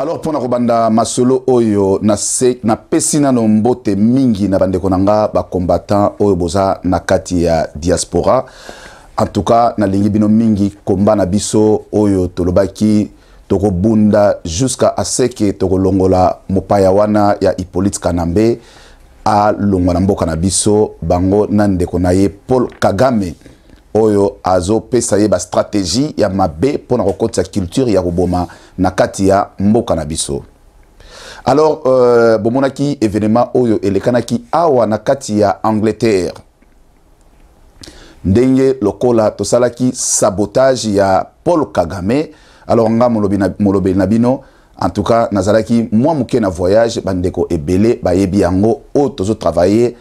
alors mpona kobanda masolo oyo napesi nano mbote mingi na bandeko na nga bacombatant oyo boza na kati ya diaspora en tout cas nalingi bino mingi komba na biso oyo tolobaki tokobunda jusqu'à aseke tokolongola mopaya wana ya hippolyte kanambe alongwa na mboka na biso bango na ndeko na ye paul kagame oyo azopesa ye bastratégie ya mabe mpona kokotisa culture ya koboma na kati ya mboka na biso alors euh, bomonaki événement oyo elekanaki awa na kati ya angleterre ndenge lokola tosalaki sabotage ya paul kagame alors nga molobeli na bino en tout cas nazalaki mwa moke na voyage bandeko ebele bayebi yango oyo tozotravaille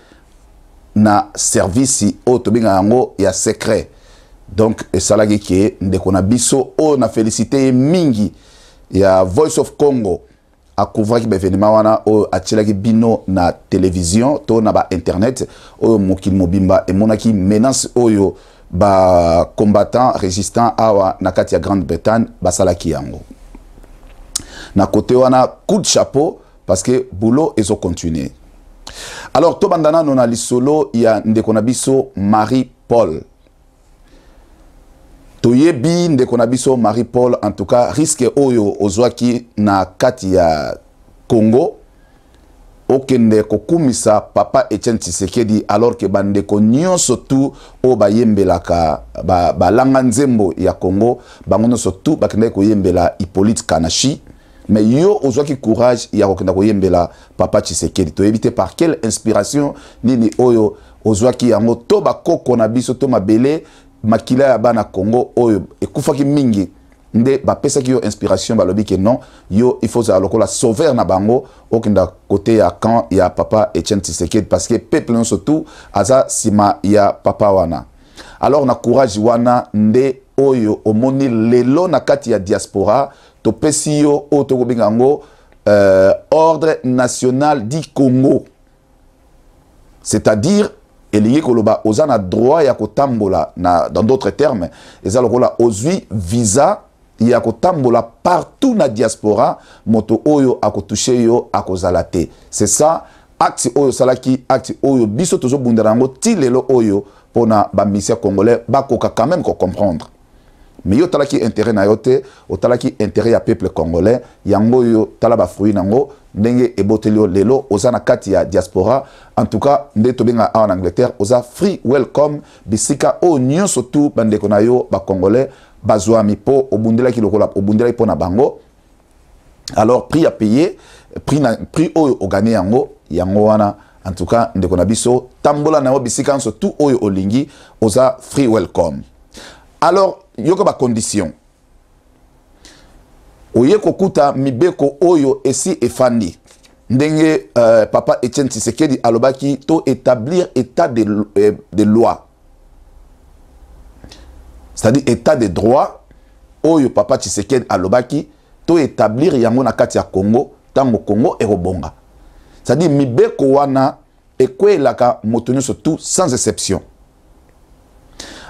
na service oyo tobengaka yango ya secret donc esalaki eke ndeko na biso o na félicité mingi ya voice of congo a akouvraki baévénement wana o atielaki bino na télévision to na ba internet oyo mokili mobimba monaki menace oyo combattant résistant awa na kati ya grande bretagne basalaki yango na kote wana coup de chapeau parce que boulot continuer alors tobanda nano na lisolo ya ndeko na biso marie paul toyebi ndeko na biso marie paul en tout cas risque oyo ozwaki na kati ya congo okende kokumisa papa etienne tshisekedi alors ke bandeko nyonso tu oyo bayembelaka balanga ba nzembo ya congo bango nyonso tu bakendaki koyembela hippolyte kanashi mais yo ki courage ya kokenda koyembela papa Tshisekedi To evite par quelle inspiration nini oyo ki yango to bakoko na biso to mabele makila ya bana congo oyo kufaki mingi nde ki yo inspiration balobi ke non yo il faut ozala lokola sauver na bango okenda kote ya camp ya papa etienne Tshisekedi parce que peuple surtout aza sima ya papa wana alors na courage wana nde oyo omoni lelo na kati ya diaspora topesi yo oyo tokobenga yango euh, ordre national du congo c'est-à-dire elingi koloba oza na droit ya kotambola na, dans d'autres termes eza lokola ozwi visa ya kotambola partout na diaspora moto oyo akotushe yo akozala te c'est ça acte oyo osalaki acte oyo biso tozobundela yango ti lelo oyo mpona bamisia congolais bakoka quand même kocomprendre mais yo otalaki intérêt na yo te otalaki intérêt ya peuple congolais yango oyo tala bafruit nango ndenge eboteli yo lelo oza na kati ya diaspora en tout cas nde tobengaka awa na angleterre oza free welcome bisika oyo nyonso tu bandeko na yo bacongolais bazwami mpo obundelaki lokola obundelaki mpo na bango alors prix ya paye prix, na, prix oyo ogane yango yango wana en tout cas ndeko na biso tambola na yo bisika nyonso tu oyo olingi oza free welcome alors ba condition. oye kokuta mibeko oyo esi efandi ndenge euh, papa etienne tisekedi alobaki to établir état de, euh, de loi c'est-à-dire état de droit oyo papa tisekedi alobaki to établir yango na kati ya congo ntango congo bonga. c'est-à-dire mibeko wana ekwelaka laka nyonso tout sans exception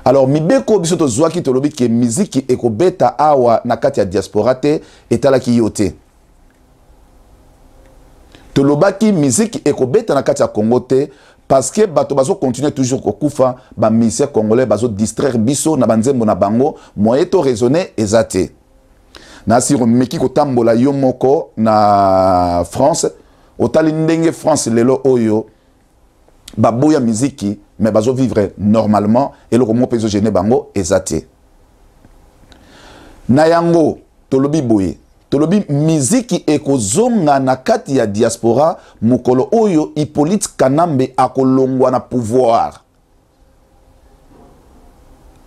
alors mibeko biso tozwaki tolobi ke miziki ekobeta awa na kati ya diaspora te etalaki yo te tolobaki miziki ekobeta na kati ya congo te parce que bato bazocontinue toujours kokufa bamusicien congolais bazodistraire biso na banzembo na bango moye to raisonne eza te nasi omeki kotambola yo moko na france otali ndenge france lelo oyo baboya miziki me bazovivre normalement eloko moko mpe ezogene bango eza te na yango tolobi boye tolobi miziki ekozonga na kati ya diaspora mokolo oyo hippolyte kanambe akolongwa na pouvoir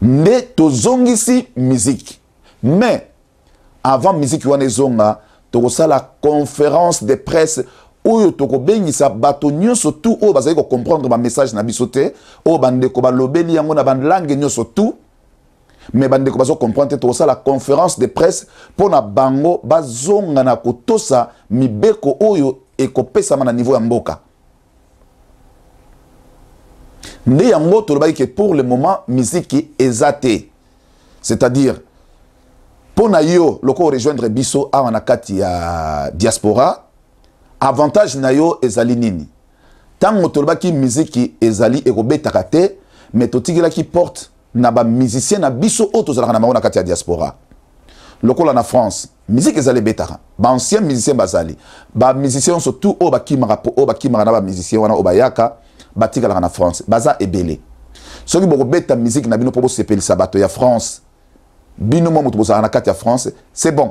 nde tozongisi miziki mais avant miziki wana ezonga tokosala conférence de presse oyo tokobengisa bato nyonso tu oyo bazali kocomprendre bamessage na biso te oyo bandeko balobeli yango na balange nyonso tu me bandeko tout te la conférence de presse mpo na bango bazonga na kotosa mibeko oyo ekopesama na niveau ya mboka nde yango tolobaki ke pour le moment musique eza c'est-à-dire mpo na yo rejoindre biso awa na diaspora avantage na yo ezali nini ntango tolobaki miziki ezali ekobetaka te me totikelaki porte na bamusicien na biso oyo tozalaka na bango na kati ya diaspora lokola na france miziki ezali ebetaka baancien musicien bazali bamusicien nyonso tu oyo bakimaka po oyo bakimaka na bamusicien wana oyo bayaka batikalaka na france baza ebele soki bokobeta miziki na bino mpo bosepelisa bato ya france bino mwa moto bozalaka na kati ya france c'est bon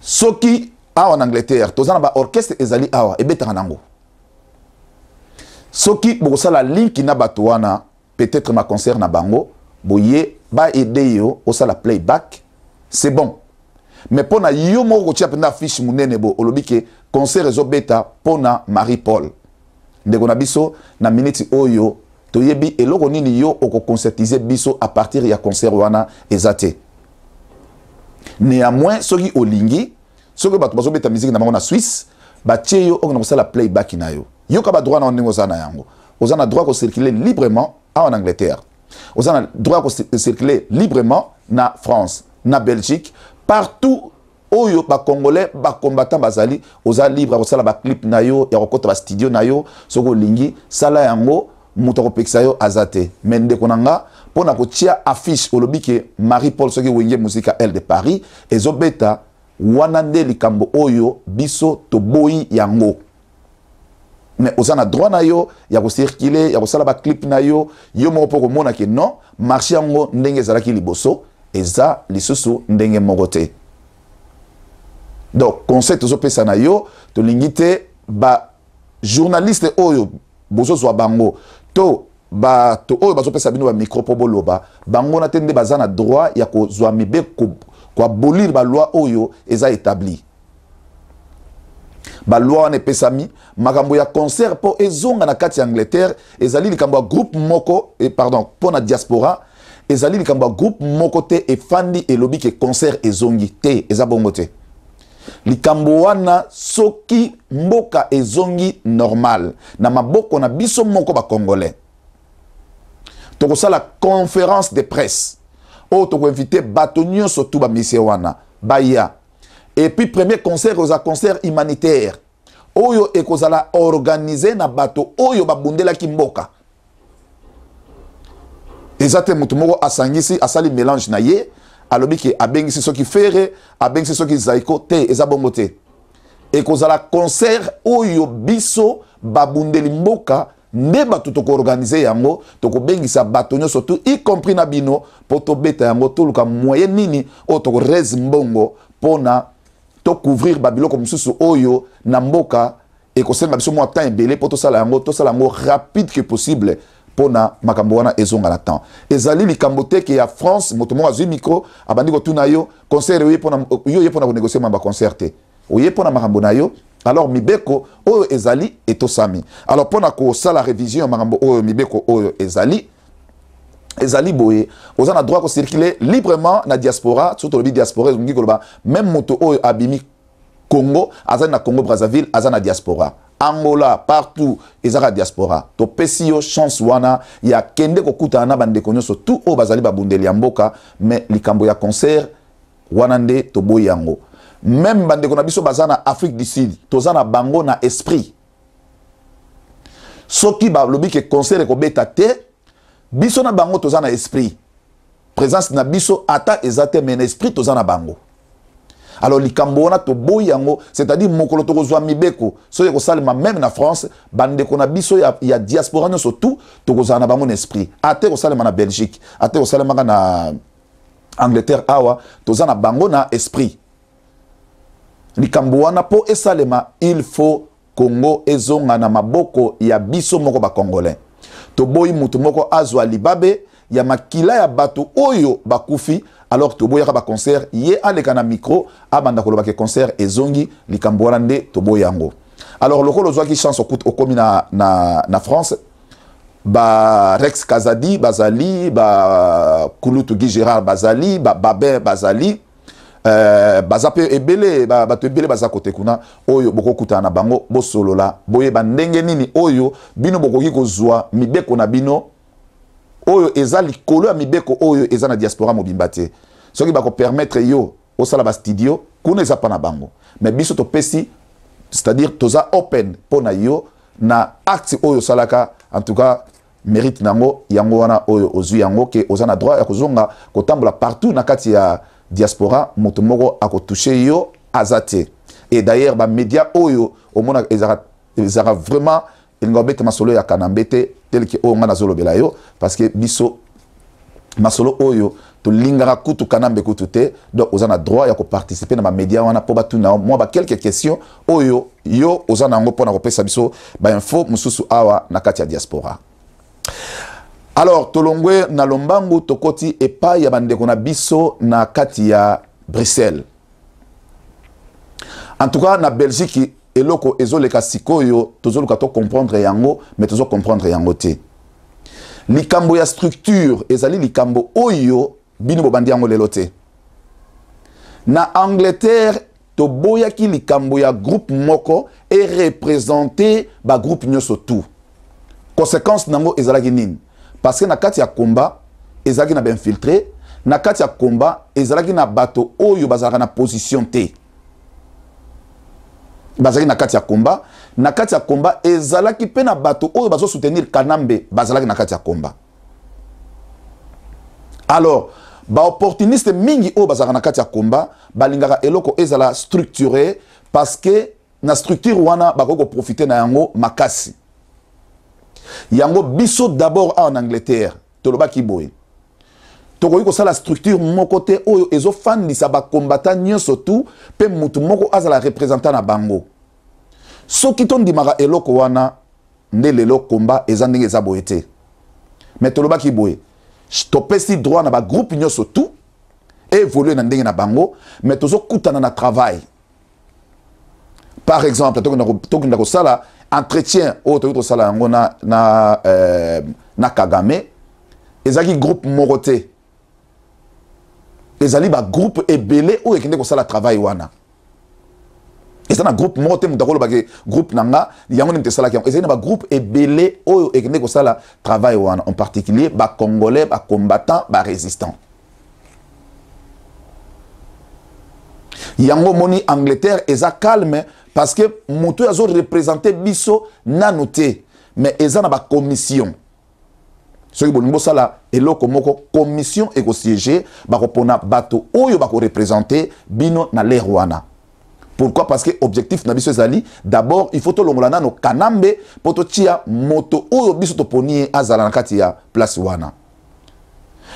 soki awa na angleterre toza na baorchestre ezali awa ebetaka nango soki bokosala linki na bato wana peut-être maconcert na bango boye baede yo osala playback c'est bon mais mpo na yo moko kotia mpenza afishe monene bo olobi ke concert ezobeta mpo na marie paul ndeko na biso na miniti oyo toyebi eloko nini yo okoconcertize biso a partir ya concert wana eza te néanmoins soki olingi soki bato bazobeta miziki na bango na swisse batie yo okona kosala playback na yo yoka badroit na yo ndenge oza na yango oza na droit kocircule librement awa na angleterre oza na droit kocircule librement na france na belgique partout oyo bacongolais bacombatant bazali oza libre ya kosala baclip na yo ya kokɔta bastudio na yo soki olingi sala yango moto akopekisa yo aza te me ndeko na nga mpo na kotia affiche olobi ke marie paul soki owenge muzika ile de paris ezobeta wana nde likambo oyo biso toboyi yango me oza na droit na yo ya kocircule ya kosala baclipe na yo yo moko mpo komona ke non marché yango ndenge ezalaki liboso eza lisusu ndenge moko te donc conseil tozopesa na yo tolingi te bajournaliste oyo bozozwa bango to bato oyo bazopesa bino bamikro mpo boloba bango na te nde baza na droit ya kozwa mibeko koabolir loi oyo eza établi balwa wana pesami. makambo ya concert po ezonga na kati ya angleterre ezali likambo groupe moko et eh, pardon po na diaspora ezali likambo groupe groupe moko te et lobby ke concert ezongi te eza bongo te likambo wana soki mboka ezongi normal na maboko na biso moko ba Congolais. toko tokosala conférence de presse oyo invité bato surtout ba bamisie baia et puis premier concert aux concert humanitaire oyo ekozala organisé na bato oyo babundelaki mboka eza te motu moko asangisi asali mélange na ye alobi ki abengisi soki fere abengisi soki zaiko te eza et te ekozala concert oyo biso babundeli mboka nde bato tokoorganize yango tokobengisa bato nyonso tu y compris na bino mpo tobeta yango toluka moyen nini oyo tokorese mbongo mpona tocouvrir babiloko mosusu oyo na mboka ekosalemba biso mwa temps ebele mpo tosala yango tosala yango rapide que possible mpona makambo wana ezongala temps ezali likambo teke ya france moto moko azwi micro abandi kotuna yo concert yo ye mpona konegosie mwa baconcert te oye mpona makambo na yo alors mibeko oyo ezali et etosami alors mpona la révision ya makambo oyo mibeko oyo ezali ezali boye oza na droit circuler librement na diaspora surtout le diaspora même moto oyo abimi congo azana na congo brazzaville azana na diaspora angola partout ezara diaspora topesio pesio, chance wana ya kende kokuta na bande so tout O bazali babundeli Amboka, mais me likambo ya concert wanande to yango même qu'on a biso bazana na afrique du sud toza na bango na esprit soki balobi ke concert ekobeta te biso na bango tozana esprit présence na biso ata eza te esprit tozana na bango alors les wana toboyi c'est-à-dire mokolo tokozwa mibeko soki ekosalema même na france bandeko na il ya, a diaspora nyonso tu tokozala na bango na esprit ate kosalema na belgique ate kosalemaka na angleterre awa tozana na bango na esprit likambo wana mpo esalema il faut kongo ezonga na maboko ya biso moko bakongolais toboyi motu moko azwa libabe ya makila ya bato oyo bakufi alors toboyaka baconcert ye aleka na micro abanda kolobaka concert ezongi likambo wana nde toboyi yango alors lokola ozwaki chance okómi na, na, na france barex kazadi bazali bakulutugi gérard bazali bababin bazali Euh, Bazape mpe ba bato ebele baza kuna oyo kuta na bango bosolola boye ndenge nini oyo bino boko kozwa mibeko na bino oyo eza likolo ya mibeko oyo eza na diaspora mobimba soki bako permettre yo o salaba studio kuneza panabango na bango me biso c'est-à-dire toza open ponayo na yo na acte oyo salaka, en tout cas mérite n'amo yango wana oyo ozwi yango ke ozana droit ya kozonga kotambola partout na kati ya diaspora moto moko akotouche yo aza te e d'ailleurs bamédia oyo omonaka ezalaka ezalaka vraiment elinga obeta masolo eyaka na mbete teleke oyo ngai nazolobela yo parce que biso masolo oyo tolingaka kutu kanambe kutu te donc oza na droit ya koparticipe na bamédia wana mpo batuna mwa bakelke question oyo yo oza na yango mpona kopesa biso bainfo mosusu awa na kati ya diaspora alors tolongwe na lombangu tokoti epai ya bandeko na biso na Katia ya bruxelles en tout cas na belgique eloko ezoleka sikoyo to comprendre yango mais comprendre yango te likambo ya structure ezali likambo oyo bino bobandi yango leloté. na angleterre toboyaki likambo ya groupe moko erepresente bagroupe nyonso tout. conséquence nango ezala kinin. parce que na kati ya komba ezalaki na bainfiltré na kati ya komba ezalaki na bato oyo bazalaka na position te bazalaki na kati ya komba na kati ya komba ezalaki mpe na bato oyo bazosoutenir kanambe bazalaki na kati ya komba alors baopportuniste mingi oyo bazalaka na kati ya komba balingaka eloko ezala structuré parce que na structure wana bakoki koprofite na yango makasi yango biso d'abord en Angleterre tolobaki boye tokoki kosala structure moko te oyo ezofandisa bakombata nyonso tu mpe motu moko azala representant na bango soki tondimaka eloko wana nde lelo komba eza ndenge eza boye te me tolobaki boye topesi droit na bagroupe nyonso tu évolue na ndenge na bango me tozokutana na travail par exemple tokenda kosala entretien au toyei kosala na, na, euh, na kagame groupe ba ezali groupe ebele ou ekende Sala travail wana et groupe moroté te moto le groupe nanga yango nde un groupe ezali ebele Sala travail wana en particulier ba ba ba yango moni angleterre eza calme parce que moto azo représenté biso n'a noté mais ezana na ba commission soki bon, sala eloko moko commission eko bako pona bato oyo bako représenter bino na lerwana. pourquoi parce que objectif na biso ezali d'abord il faut na no kanambe poto tia moto oyo biso to ponye azala na katia place wana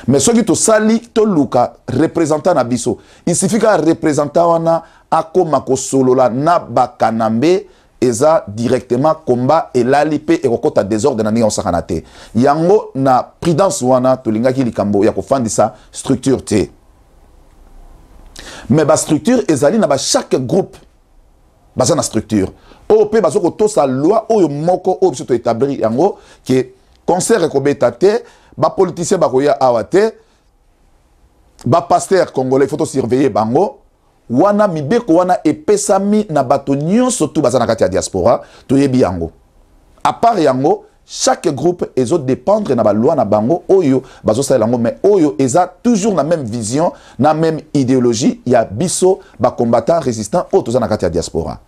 mais soki tosali toluka représentant na biso il suffit kaka représentant wana akóma kosolola na bakana mbe eza directement komba elali mpe ekokɔta désordre na ndenge osakana te yango na prudence wana tolingaki likambo ya kofandisa structure te mais bastructure ezali na bachaque groupe baza na structure oyo mpe baza kotosa loi oyo moko oyo biso toétablir yango ke concert ekobeta te ba politicien ba awa awate ba pasteur congolais faut surveiller bango wana mibeko wana epesami na bato nyonso tu baza na kati ya diaspora toyebi yango à part yango chaque groupe ezo dépendre na loi na bango oyo bazosalela yango mais oyo eza toujours na même vision na même idéologie ya biso ba résistant résistants autres na kati ya diaspora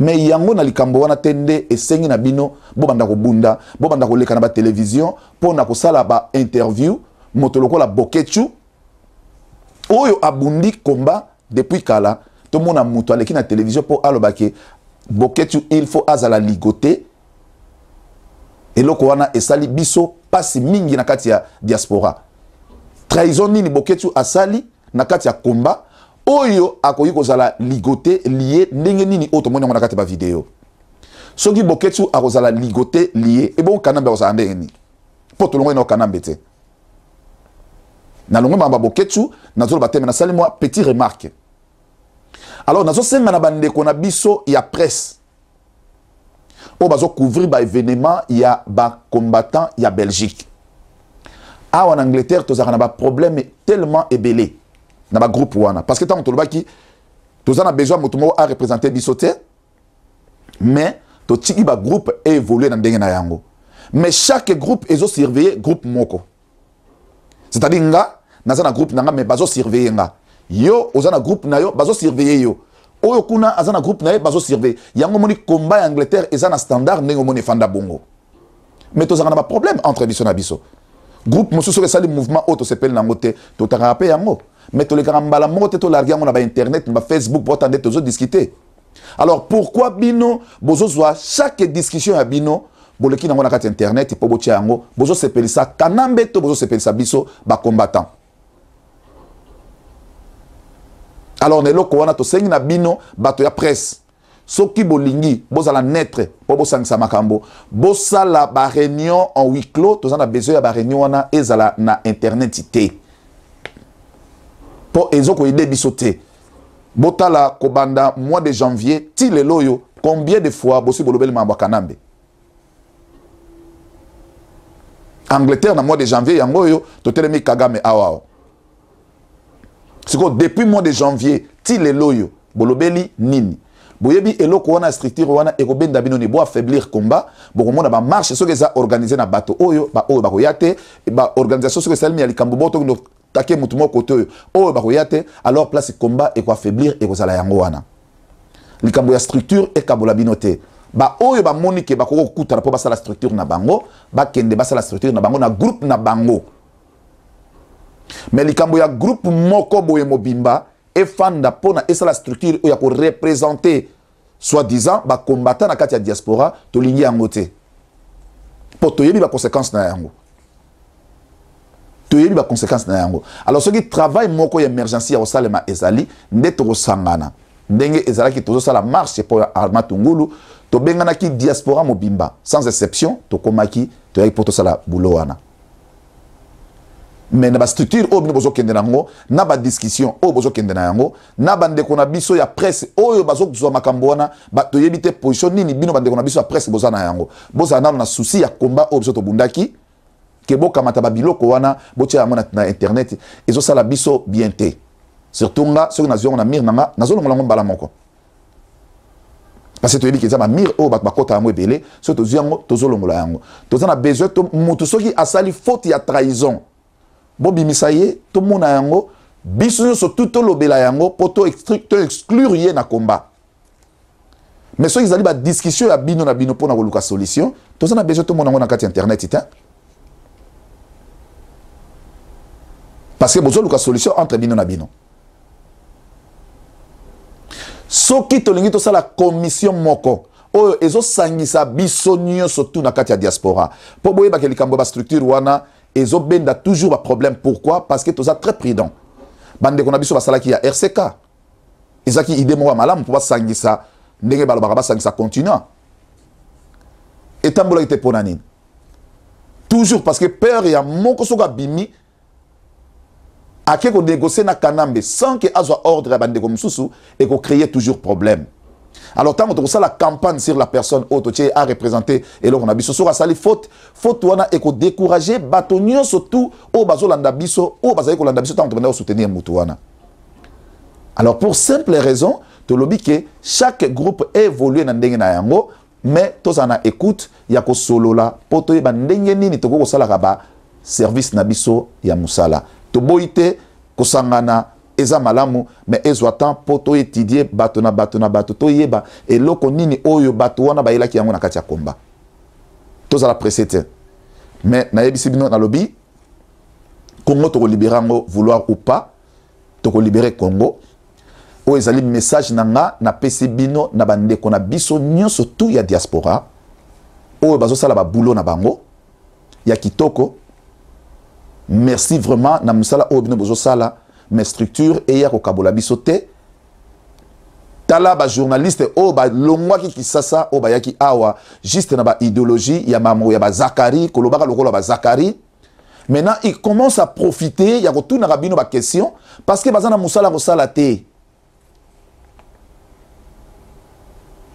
me yango na likambo wana te nde esengi na bino bobanda kobunda bobanda koleka na batelevizio mpo na kosala bainterview moto lokola bokechu oyo abundi komba depuis kala tomona moto aleki na televizio mpo alobaki bokechu il faut azala ligo te eloko wana esali biso pasi mingi na kati ya diaspora trahison nini bokechu asali na kati ya komba oyo zala kozala ligote lié ndenge nini oyo mona kati ba vidéo. soki boketsu akozala ligote lié, et bon akozala ndenge ni mpo na te ma boketsu na te me na petit remarque. alors nazosenga na bandeko na biso ya presse y a ma ya y ya belgique Ah, en angleterre tozalaka na problèmes tellement ebele dans ma groupe wana parce que tant que qui tous on a besoin de mo a représenter bisoté mais tout tiki ba groupe évoluer dans ndenge na yango mais chaque groupe ezo surveiller groupe moko c'est-à-dire nga naza na groupe nga mais bazo surveiller nga yo ozana groupe na yo bazo surveiller yo oyo kuna azana groupe na yo bazo surveiller yango moni combat en Angleterre ezana standard ndenge moni fanda bongo mais tozalaka na problème entre biso na biso groupe monsieur oyo le mouvement oyo tosepeli tout te totangaka à yango mais grand bala moko tout tolargi yango na Internet na Facebook pour ata nde discuter alors pourquoi bino bozozwa chaque discussion à bino boleki nango na kati ya internet mpo botya yango ça kanambe to ça biso combattant alors ne lokona to tosengi na bino bato ya presse soki bolingi bozala netre mpo bosangisa makambo bosala baréunion en huis clos toza na besoin ya baréunion wana ezala na internet te mpo ezokoyede biso te botala kobanda mois de janvier ti lelo oyo combien de fois bosi bolobeli makambo ya kanambe angleterre na mois de janvier yango oyo totelemi kagame awa awa sikoyo depuis mois de janvier ti lelo oyo bolobeli nini boyebi eloko wana structure wana ekobenda bino ni boaffaiblir combat bokomona bamarche soki eza organise na bato oyo baoyo bakoya te baorganisation soki esalemi ya likambo botoki take motu moko te oyo oyo bakoya te alors place combat ekoaffaiblir ekozala yango wana likambo ya structure ekabola bino te baoyo bamoni ke bakoki kokutana mpo basala structure na bango bakende basala structure na bango na groupe na bango me likambo ya groupe moko boye mobimba efanda ça la structure a pour représenter soi-disant les na la diaspora Pour yango te la na yango toyebi conséquence na yango alors qui travail moko ya émergence ya salema ezali nde tokosangana ndenge ça, la marche pour ya to bengana une diaspora mobimba sans exception tokomaki toyaki mpo tosala la wana me na bastructure oyo bino bozokende na yango na badiscussion oyo bozokende na yango na bandeko na biso ya presse oyo bazozwa makambo wana toyebi te position nini bino bandeko na biso ya presse boza na yango bozala nano na susi ya komba oyo biso tobundaki ke bokamata babiloko wana botia yango na, na internet ezosala biso bien te surtout nga soki nazwi yango na mire na nga nazolongola yango mbala moko parce que toyebi ke eza bamire oyo bato bakɔta yango ebele soki tozwi yango tozolongola yango toza na besoin motu soki asali faute ya trahison bobimisa ye tomona yango biso nyonso tu tolobela yango mpo toexclure ye na komba me soki ezali badiscussion ya bino na bino mpona koluka solution toza na besoin tomona yango na kati ya internet te parce que bozoluka solution entre bino na bino soki tolingi tosala commission moko oyo ezosangisa biso nyonso tu na kati ya diaspora mpo boyebaka likambo ya bastructure wana ezobenda toujours baproblème pourquoi parce que toza très prudent bandeko na biso basalaki ya rck ezalaki ide moko ya malamu mpo basangisa ndenge balobaka basangisa continent etambolaki te mpo na nini toujours parce que peur ya moko soki abimi ake konégocie na kanambe sans ke azwa ordre ya bandeko mosusu ekocréer toujours problème alors tant que la campagne sur la personne haute tu à représenté, et là on a biso sur sali faute faute on a éco décourager batonio surtout au baso biso au bazali ko biso tant que soutenir mutuana alors pour simple raison de lobi que chaque groupe évolue dans ndenge na yango mais en a écoute ya ko solo la poto ba ndenge nini to ko sala ba service na biso ya musala to boite ko sangana eza malamu me ezwa temps mpo toétudie bato na bato na bato toyeba eloko nini oyo bato wana bayelaki yango na kati ya komba tozala pressé te me nayebisi bino nalobi congo tokolibere yango vouloir ou pas tokolibere congo oyo ezali message na nga napesi bino na bandeko na biso nyonso tu ya diaspora oyo bazosala babulo na bango ya kitoko merci vraiment na mosala oyo bino bozosala mais structure oh bah biso te ki ki sasa balongwaki oh kisasa ya oh yaki awa juste na idéologie ya mamo ya zakari, kolobaka lokola zakari maintenant il commence à profiter ya rabino ba question parce que baza na mosala kosala te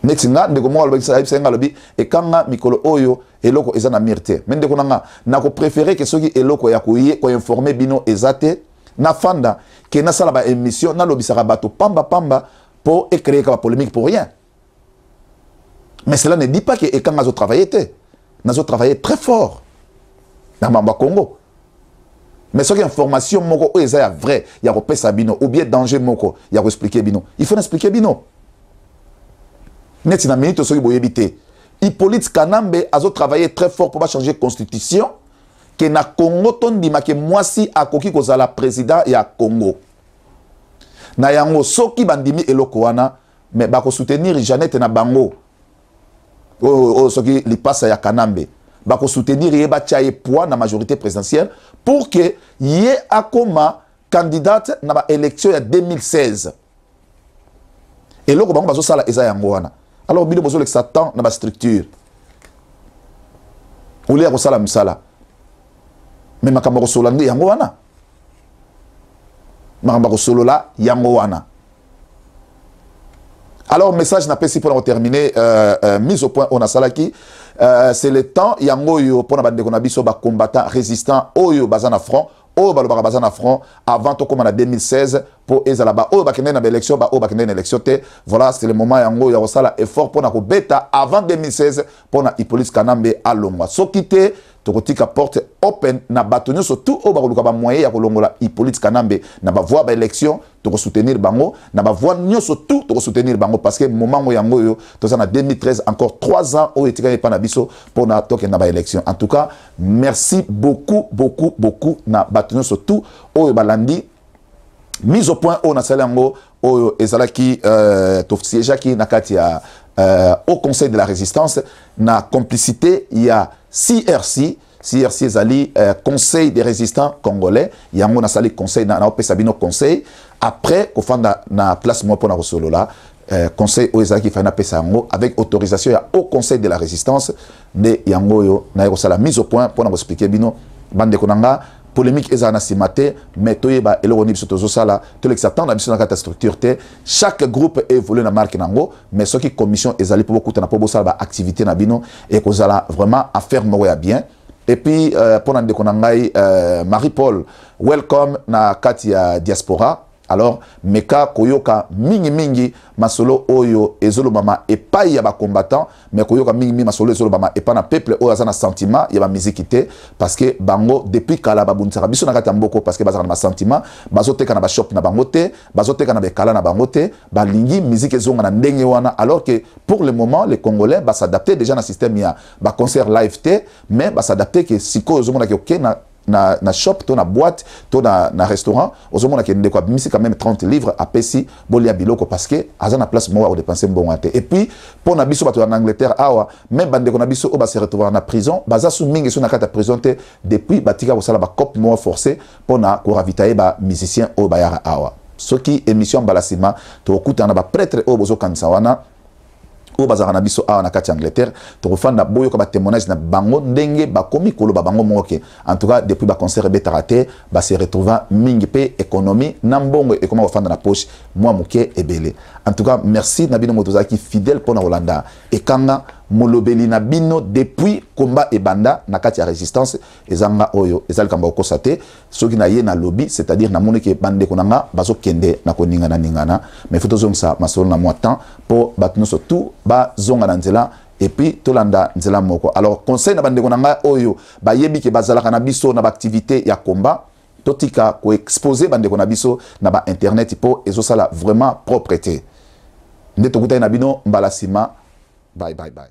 neti n'a ndeko moko alobakisa nga e ekanga mikolo oyo eloko ezana na Mende te nako na na nga eloko ya ko eloko ya bino ezate nafanda ke nasala baémission nalobisaka bato pour créer ekreyeka polémique pour rien mais cela ne dit pas que quand nous travaillait, te travaillé très fort na mambo congo mais soki information moko oyo vraie? ya vrai ya bino ou bien danger moko ya expliqué bino il faut expliquer bino neti na minute soki boyebi te hippolyte kanambe travaillé très fort pas changer constitution ke na congo tondima ke mwasi akoki kozala président ya congo na yango soki bandimi eloko wana me bakosoutenir janete na bango oyo soki lipasa ya kanambe bakosoutenir ye batya ye poids na majorité présidentielle pour ke ye akoma candidate na baélection ya 2016 eloko bango bazosala eza yango wana alors bino bozolekisa temps na bastructure olia kosala misala Mais ma akosolola nde yango wana makambo akosolola yango alors message napesi mpona terminer euh, euh, mise au point on a euh, c'est le temps yango oyo bande bandeko na biso combattant résistant oyo oh, Bazana front O oh, Baloba Bazana front avant comme en 2016 pour ezala oh, baoyo bakendei na baélection ba bakendei na élection te voilà c'est le moment yango ya kosala effort pour ko beta avant 2016 pour na ipolis kanambe alongwa soki te tokotika porte open na bato nyonso tu oyo bakoluka bamoyen ya kolongola hippolyte kanambe na bavoi baélection tokosoutenir bango na bavoi nyonso tu tokosoutenir bango parce que moment yango oyo toza na 2013 encore 3 ans oyo etikali epai na biso mpona tokende na baélection en tout cas merci beaucoup beaucoup beaucoup na bato nyonso tu balandi mise au point oyo nasali yango oyo ezalaki euh, tosiégeaki na kati ya euh, au Conseil de la Résistance na complicité il y a CRC CRC Zali euh, Conseil des résistants congolais yango nasali conseil na na sabino conseil après il na a moko pour pour euh, conseil oyo conseil fai napesa avec autorisation au conseil de la résistance il yango a une mise au point pour expliquer bino bande konanga polémique ezala na nsima te mais toyeba eloko nini biso tozosala tolekisa ntango na biso na kati ya structure te chaque groupe évolue na marke na yango mais soki commission ezali mpo bokutana mpo bosala baactivité na bino ekozala vraiment affaire moko ya bien et puis mpo euh, na ndeko na ngai euh, marie paul welcome na kati ya diaspora alors meka koyoka mingi mingi masolo oyo ezolobama epai ya bacombattant me koyoka mingi mingi masolo ezolobama pas na peuple oyo azana sentiment ya musique te parce que bango depuis kala babundisaka biso na kati mboko parce que bazana na bazote kana kana shop na bango te kana ba bekala na bango te balingi musique, ezonga na ndenge wana alors que pour le moment les congolais s'adapter déjà na système ya concert live te mais basadapte ke sikoyo ozomonaki oké na na, na shop to na boîte to na, na restaurant ozomonaka ndeko abimisi quand même 30 livres apesi bolia biloko parce que aza a place moko akodepense mbongo te et puis pour na biso bato angleterre awa même bande qu'on na biso oyo se retrouver en prison baza so mingi so na kati ya prison te depuis batika kosala bacope moi forcé pour na musicien bamusicien oyo bayaka awa soki émission mbala nsima tokokutana prêtre oyo bozo wana oyo bazalaka na biso awa na kati ya angleterre tokofanda boyoka batémoignage na bango ndenge bakomi koloba bango moko ke en tout cas depuis baconcert ebetaka te base retrouva mingi mpe économie na mbongo ekoma kofanda na poche mwa moke ebele en tout cas merci na bino moto tozalaki fidèle mpo na kolanda ekanga molobeli na bino depuis combat ebanda na kati ya résistance ezanga oyo ezalkamba okosa te soki na ye na lobby c'est-à-dire na moniki bandeko na nga bazokende na koningana ningana mais faut sa masolo na mo temps mpo bato surtout tu bazonga na nzela puis tolanda nzela moko alors conseil na konanga oyo nga oyo bayebi ke bazalaka na biso na activité ya combat totika koexpose exposé na biso na ba internet ezosala vraiment sala vraiment propreté neto na bino mbala Bye, bye, bye.